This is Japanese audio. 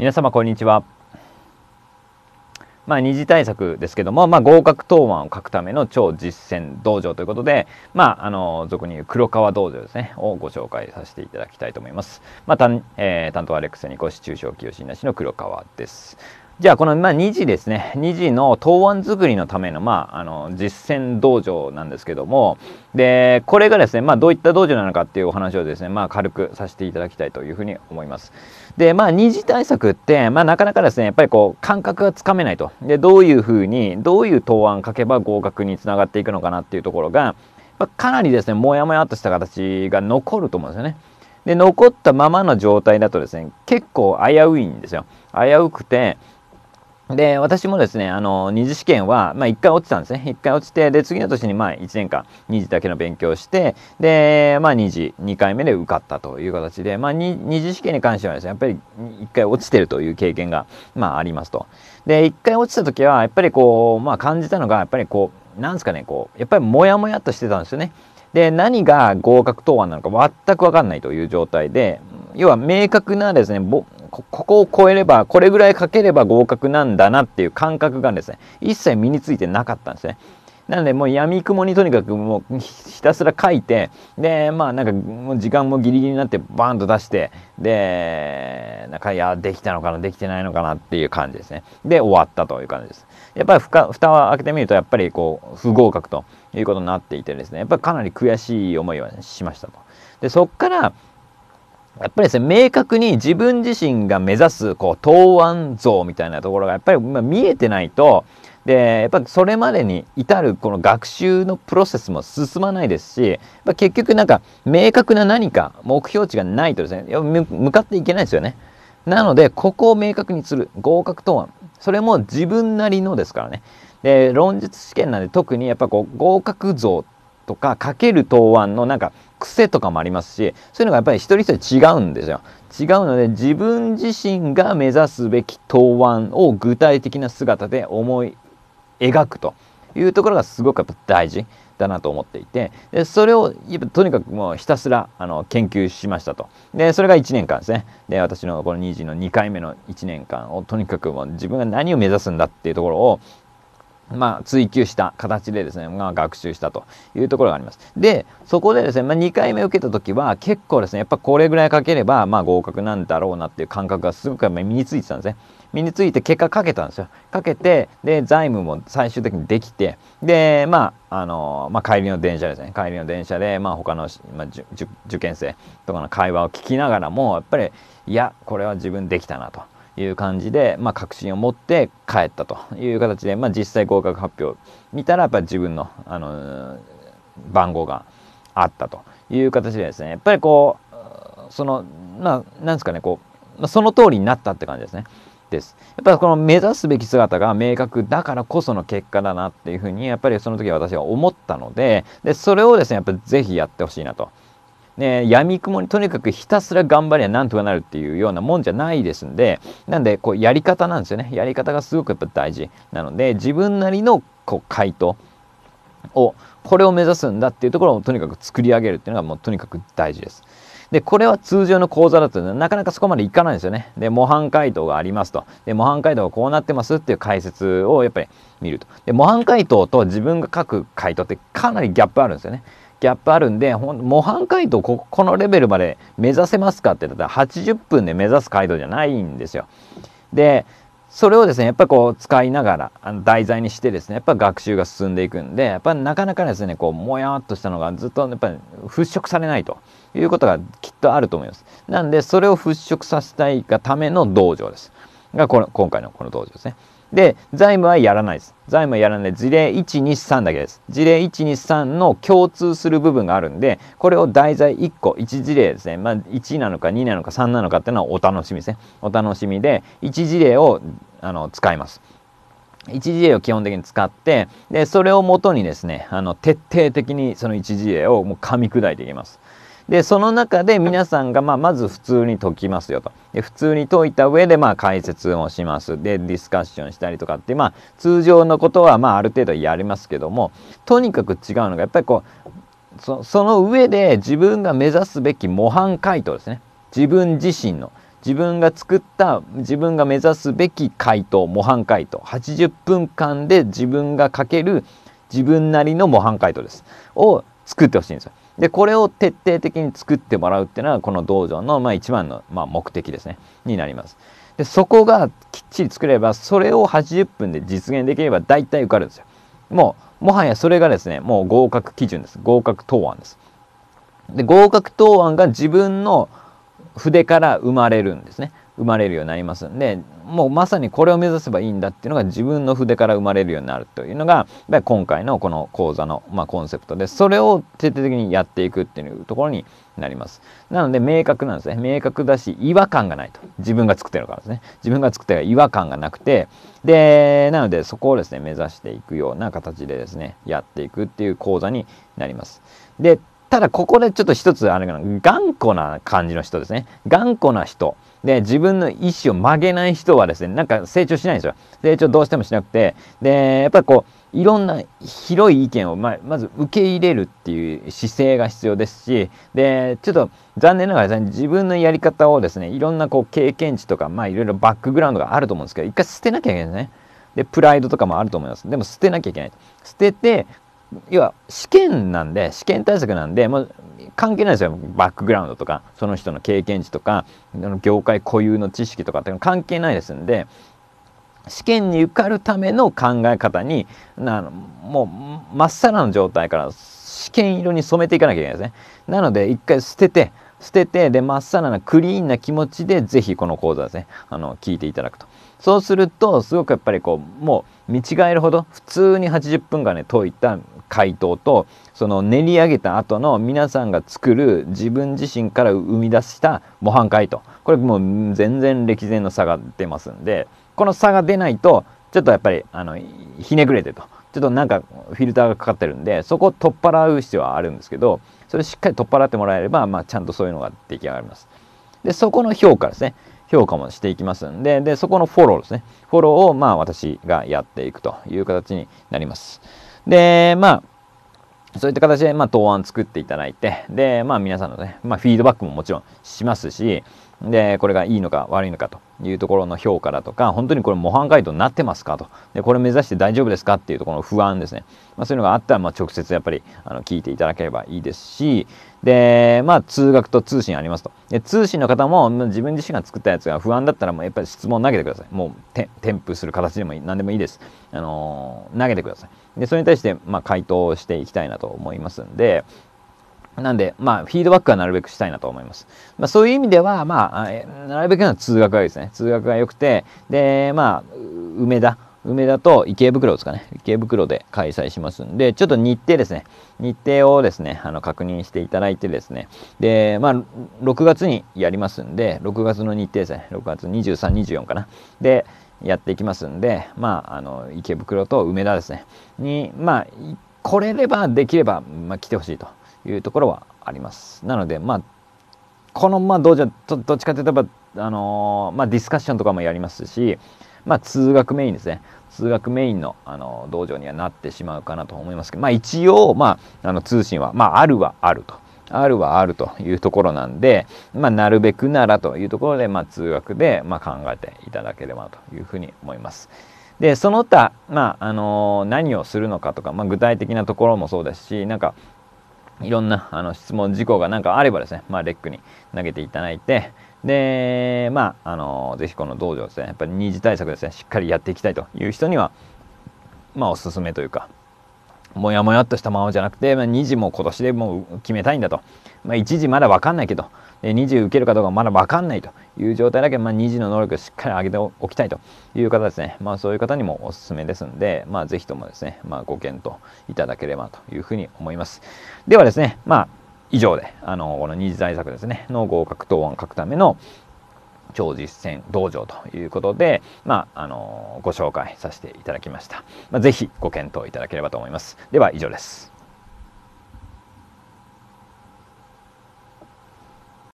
皆様こんにちは。まあ、二次対策ですけども、まあ、合格答案を書くための超実践道場ということで、まあ、あの俗に言う黒川道場ですねをご紹介させていただきたいと思います。まあたえー、担当アレックスにご視聴小清新なしの黒川です。じゃあこの、まあ、2次ですね2次の答案作りのための,、まあ、あの実践道場なんですけどもでこれがですね、まあ、どういった道場なのかっていうお話をですね、まあ、軽くさせていただきたいというふうに思います。でまあ2次対策って、まあ、なかなかですねやっぱりこう感覚がつかめないとでどういうふうにどういう答案書けば合格につながっていくのかなっていうところが、まあ、かなりですねもやもやっとした形が残ると思うんですよね。で残ったままの状態だとですね結構危ういんですよ。危うくてで私もですねあの二次試験は、まあ、1回落ちたんですね1回落ちてで次の年にまあ1年間2次だけの勉強をしてで、まあ、2次2回目で受かったという形で、まあ2、2, 次試験に関してはですねやっぱり1回落ちてるという経験が、まあ、ありますと。で1回落ちた時はやっぱりこう、まあ、感じたのがやっぱりこうなんですかねこうやっぱりモヤモヤっとしてたんですよね。で何が合格答案なのか全くわかんないという状態で要は明確なですねここを超えればこれぐらいかければ合格なんだなっていう感覚がですね一切身についてなかったんですね。なのでもうやみくもにとにかくもうひたすら書いてでまあなんかもう時間もギリギリになってバーンと出してでなんかいやできたのかなできてないのかなっていう感じですねで終わったという感じですやっぱりふか蓋を開けてみるとやっぱりこう不合格ということになっていてですねやっぱりかなり悔しい思いはしましたとでそっからやっぱりですね、明確に自分自身が目指す、こう、答案像みたいなところが、やっぱり見えてないと、でやっぱりそれまでに至るこの学習のプロセスも進まないですし、まあ、結局なんか明確な何か目標値がないとですね向かっていけないですよねなのでここを明確にする合格答案それも自分なりのですからねで論述試験なんで特にやっぱこう合格像とかかける答案のなんか癖とかもありますしそういうのがやっぱり一人一人違うんですよ。違うので自分自身が目指すべき答案を具体的な姿で思い描くというところがすごくやっぱ大事だなと思っていてでそれをやっぱとにかくもうひたすらあの研究しましたとでそれが1年間ですねで私のこの2時の2回目の1年間をとにかくもう自分が何を目指すんだっていうところをまあ、追求した形でですね、まあ、学習したというところがあります。で、そこでですね、まあ、2回目受けた時は結構ですね、やっぱこれぐらいかければ、まあ、合格なんだろうなっていう感覚がすごく身についてたんですね。身について結果かけたんですよ。かけて、で、財務も最終的にできて、で、まあ、あの、まあ、帰りの電車ですね。帰りの電車で、まあ、他の、まあ、受験生とかの会話を聞きながらも、やっぱり、いや、これは自分できたなと。いう感じで、まあ、確信を持って帰ったという形で、まあ、実際合格発表見たらやっぱり自分の、あの番号があったという形でですねやっぱりこうそのまあなんですかねこうその通りになったって感じですね。です。やっぱこの目指すべき姿が明確だからこその結果だなっていうふうにやっぱりその時は私は思ったのででそれをですねやっぱ是非やってほしいなと。ね、闇雲にとにかくひたすら頑張りゃなんとかなるっていうようなもんじゃないですんでなんでこうやり方なんですよねやり方がすごくやっぱ大事なので自分なりのこう回答をこれを目指すんだっていうところをとにかく作り上げるっていうのがもうとにかく大事です。でこれは通常の講座だとなかなかそこまでいかないんですよね。で模範解答がありますと。で模範解答がこうなってますっていう解説をやっぱり見ると。で模範解答と自分が書く回答ってかなりギャップあるんですよね。ギャップあるんで模範解答ここのレベルまで目指せますかって言ったら80分で目指す回答じゃないんですよ。でそれをですねやっぱりこう使いながらあの題材にしてですねやっぱ学習が進んでいくんでやっぱなかなかですねこうもやっとしたのがずっとやっぱり払拭されないということがきっとあると思います。なんでそれを払拭させたいがための道場です。がこの今回のこの道場ですね。で、財務はやらないです。財務はやらない。事例123だけです。事例123の共通する部分があるんで、これを題材1個、1事例ですね。まあ、1なのか2なのか3なのかっていうのはお楽しみですね。お楽しみで、1事例をあの使います。1事例を基本的に使ってでそれをもとにですねあの徹底的にその1事例をもう噛み砕いていきます。でその中で皆さんがまあまず普通に解きますよとで普通に解いた上でまあ解説もしますでディスカッションしたりとかってまあ通常のことはまあある程度やりますけどもとにかく違うのがやっぱりこうそその上で自分が目指すべき模範解答ですね自分自身の自分が作った自分が目指すべき回答模範回答80分間で自分が書ける自分なりの模範解答ですを作ってほしいんですよ。でこれを徹底的に作ってもらうっていうのはこの道場のまあ一番のまあ目的ですねになります。でそこがきっちり作ればそれを80分で実現できれば大体受かるんですよ。もうもはやそれがですねもう合格基準です合格答案です。で合格答案が自分の筆から生まれるんですね。生まれるようになりますんでもうまさにこれを目指せばいいんだっていうのが自分の筆から生まれるようになるというのが今回のこの講座の、まあ、コンセプトでそれを徹底的にやっていくっていうところになりますなので明確なんですね明確だし違和感がないと自分が作ってるからですね自分が作ってる違和感がなくてでなのでそこをですね目指していくような形でですねやっていくっていう講座になりますでただここでちょっと一つあれかな頑固な感じの人ですね頑固な人で自分の意思を曲げない人はですねなんか成長しないんですよ成長どうしてもしなくてでやっぱりこういろんな広い意見をままず受け入れるっていう姿勢が必要ですしでちょっと残念ながらですね自分のやり方をですねいろんなこう経験値とかまあいろいろバックグラウンドがあると思うんですけど一回捨てなきゃいけないですねでプライドとかもあると思いますでも捨てなきゃいけない捨てて要は試験なんで試験対策なんで、もう関係ないですよバックグラウンドとかその人の経験値とか業界固有の知識とかっていうの関係ないですんで試験に受かるための考え方にのもうまっさらの状態から試験色に染めていかなきゃいけないですね。なので一回捨てて捨ててでまっさらなクリーンな気持ちで是非この講座ですねあの聞いていただくと。そうするとすごくやっぱりこうもう見違えるほど普通に80分間ね解いた回答とその練り上げた後の皆さんが作る自分自身から生み出した模範解答これもう全然歴然の差が出ますんでこの差が出ないとちょっとやっぱりあのひねくれてとちょっとなんかフィルターがかかってるんでそこを取っ払う必要はあるんですけどそれしっかり取っ払ってもらえれば、まあ、ちゃんとそういうのが出来上がります。でそこの評価ですね評価もしていきますんで、で、そこのフォローですね。フォローを、まあ、私がやっていくという形になります。で、まあ、そういった形で、まあ、答案作っていただいて、で、まあ、皆さんのね、まあ、フィードバックももちろんしますし、で、これがいいのか悪いのかというところの評価だとか本当にこれ模範解答になってますかとでこれ目指して大丈夫ですかっていうところの不安ですね、まあ、そういうのがあったらま直接やっぱりあの聞いていただければいいですしでまあ通学と通信ありますとで通信の方も自分自身が作ったやつが不安だったらもうやっぱり質問投げてくださいもう添付する形でも何でもいいです、あのー、投げてくださいでそれに対してま回答していきたいなと思いますんでなんで、まあ、フィードバックはなるべくしたいなと思います。まあ、そういう意味では、まあ、なるべく通学がいいですね。通学が良くて、で、まあ、梅田、梅田と池袋ですかね。池袋で開催しますんで、ちょっと日程ですね。日程をですね、あの、確認していただいてですね。で、まあ、6月にやりますんで、6月の日程ですね。6月23、24かな。で、やっていきますんで、まあ、あの、池袋と梅田ですね。に、まあ、来れれば、できれば、まあ、来てほしいと。いうところはあります。なので、まあ、この、まあ、どうじゃ、どっちかというと、あのー、まあ、ディスカッションとかもやりますし、まあ、通学メインですね。通学メインの、あの道場にはなってしまうかなと思いますけど、まあ、一応、まあ、あの通信は、まあ、あるはあると。あるはあるというところなんで、まあ、なるべくならというところで、まあ、通学で、まあ、考えていただければというふうに思います。でその他、まああのー、何をするのかとか、まあ、具体的なところもそうですしなんかいろんなあの質問事項が何かあればですね、まあ、レックに投げていただいてでまああのぜひこの道場ですねやっぱり二次対策ですねしっかりやっていきたいという人にはまあおすすめというかもやもやっとしたままじゃなくて、まあ、2時も今年でもう決めたいんだと、まあ、1時まだ分かんないけど2時受けるかどうかまだ分かんないという状態だけまあ、2時の能力をしっかり上げておきたいという方ですね、まあ、そういう方にもおすすめですので、まあ、ぜひともですね、まあ、ご検討いただければというふうに思いますではですね、まあ以上で、あの、この二次対策ですね、の合格答案を書くための、超実践道場ということで、まあ、あのご紹介させていただきました。まあ、ぜご検討いただければと思います。では以上です。